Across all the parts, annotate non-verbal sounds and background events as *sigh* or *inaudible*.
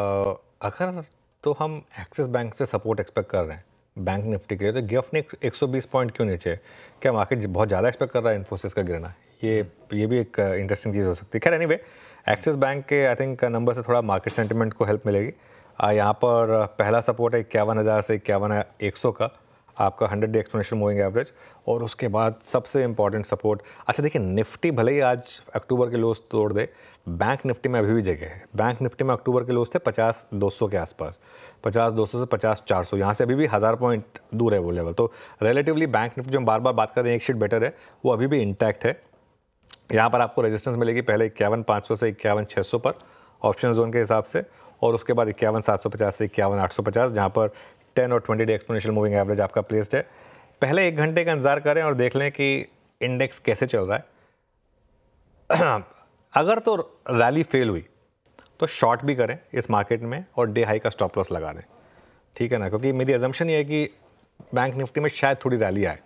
अगर तो हम एक्सिस बैंक से सपोर्ट एक्सपेक्ट कर रहे हैं बैंक निफ्टी के लिए तो गिफ्ट ने 120 पॉइंट क्यों नीचे क्या मार्केट बहुत ज़्यादा एक्सपेक्ट कर रहा है इन्फोसिस का गिरना ये ये भी एक इंटरेस्टिंग चीज़ हो सकती है खैर एनीवे एक्सिस बैंक के आई थिंक नंबर से थोड़ा मार्केट सेंटिमेंट को हेल्प मिलेगी यहाँ पर पहला सपोर्ट है इक्यावन हज़ार से इक्यावन एक सौ का आपका hundred day exponential moving average और उसके बाद सबसे इंपॉर्टेंट सपोर्ट अच्छा देखिए निफ्टी भले ही आज अक्टूबर के लोज तोड़ दे बैंक निफ्टी में अभी भी जगह है बैंक निफ्टी में अक्टूबर के लोज थे पचास दो सौ के आसपास पचास दो सौ से पचास चार सौ यहाँ से अभी भी हज़ार पॉइंट दूर है वो लेवल तो रिलेटिवली बैंक निफ्टी जो हम बार बार बात कर रहे हैं एक शीट बेटर है वो अभी भी इंटैक्ट है यहाँ पर आपको रेजिस्टेंस मिलेगी पहले इक्यावन पाँच सौ से इक्यावन छः सौ पर ऑप्शन जोन के हिसाब से और उसके बाद इक्यावन सात सौ पचास से इक्यावन आठ सौ पचास जहाँ पर टेन और twenty day exponential moving average आपका प्लेस्ड है पहले एक घंटे का इंतजार करें और देख लें कि इंडेक्स कैसे चल रहा है *clears throat* अगर तो रैली फेल हुई तो शॉर्ट भी करें इस मार्केट में और डे हाई का स्टॉप लॉस लगा दें ठीक है ना क्योंकि मेरी एजम्पन ये है कि बैंक निफ्टी में शायद थोड़ी रैली आए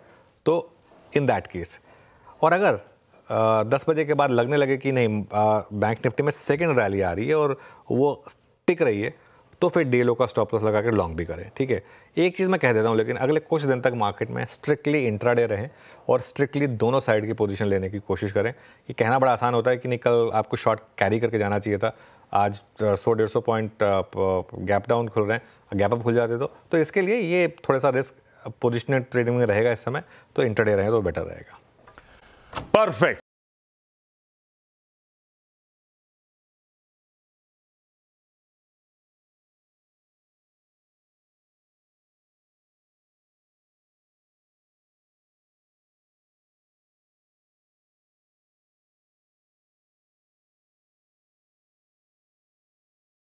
तो इन दैट केस और अगर आ, दस बजे के बाद लगने लगे कि नहीं आ, बैंक निफ्टी में सेकेंड रैली आ रही है और वो टिक रही है तो फिर डे लो का स्टॉप लॉस लगा कर लॉन्ग भी करें ठीक है एक चीज़ मैं कह देता हूँ लेकिन अगले कुछ दिन तक मार्केट में स्ट्रिक्टली इंट्राडे रहें और स्ट्रिक्टली दोनों साइड की पोजीशन लेने की कोशिश करें ये कहना बड़ा आसान होता है कि नहीं कल आपको शॉर्ट कैरी करके जाना चाहिए था आज सौ डेढ़ सौ पॉइंट गैप डाउन खुल रहे हैं गैप अप खुल जाते तो तो इसके लिए ये थोड़ा सा रिस्क पोजिशनल ट्रेडिंग में रहेगा इस समय तो इंटरडे रहे तो बेटर रहेगा परफेक्ट